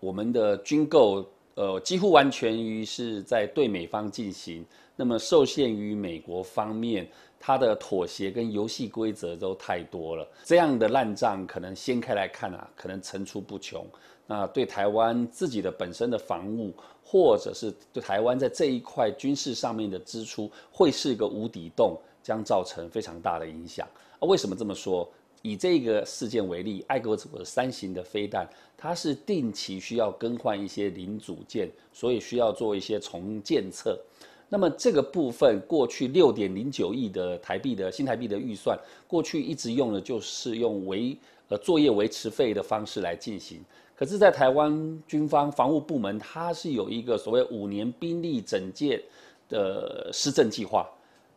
我们的军购，呃，几乎完全于是在对美方进行，那么受限于美国方面，它的妥协跟游戏规则都太多了。这样的烂账可能掀开来看啊，可能层出不穷。那对台湾自己的本身的防务，或者是对台湾在这一块军事上面的支出，会是一个无底洞，将造成非常大的影响。啊，为什么这么说？以这个事件为例，爱国者三型的飞弹，它是定期需要更换一些零组件，所以需要做一些重建测。那么这个部分过去六点零九亿的台币的新台币的预算，过去一直用的就是用维呃作业维持费的方式来进行。可是，在台湾军方防务部门，它是有一个所谓五年兵力整建的施政计划。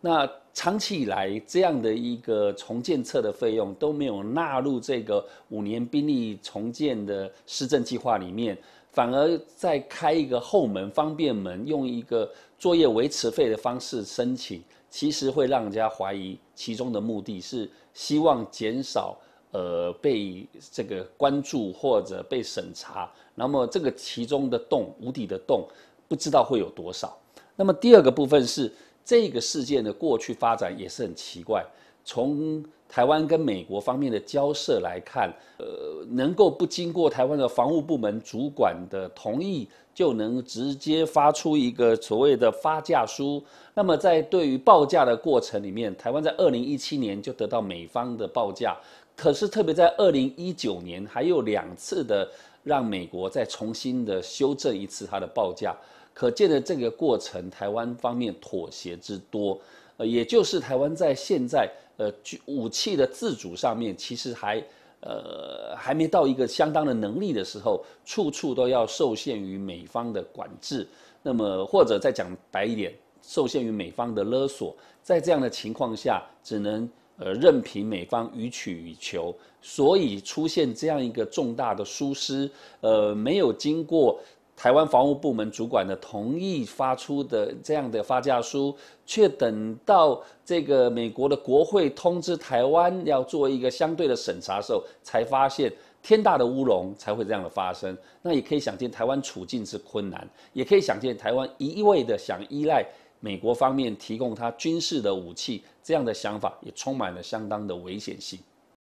那长期以来，这样的一个重建策的费用都没有纳入这个五年兵力重建的施政计划里面，反而在开一个后门、方便门，用一个作业维持费的方式申请，其实会让人家怀疑其中的目的是希望减少呃被这个关注或者被审查。那么这个其中的洞、无底的洞，不知道会有多少。那么第二个部分是。这个事件的过去发展也是很奇怪。从台湾跟美国方面的交涉来看，呃，能够不经过台湾的防务部门主管的同意，就能直接发出一个所谓的发价书。那么，在对于报价的过程里面，台湾在二零一七年就得到美方的报价，可是特别在二零一九年还有两次的。让美国再重新的修正一次它的报价，可见的这个过程，台湾方面妥协之多，呃，也就是台湾在现在，呃，武器的自主上面其实还，呃，还没到一个相当的能力的时候，处处都要受限于美方的管制，那么或者再讲白一点，受限于美方的勒索，在这样的情况下，只能。呃，任凭美方予取予求，所以出现这样一个重大的疏失，呃，没有经过台湾防务部门主管的同意发出的这样的发价书，却等到这个美国的国会通知台湾要做一个相对的审查时候，才发现天大的乌龙才会这样的发生。那也可以想见台湾处境之困难，也可以想见台湾一味的想依赖。美国方面提供他军事的武器，这样的想法也充满了相当的危险性。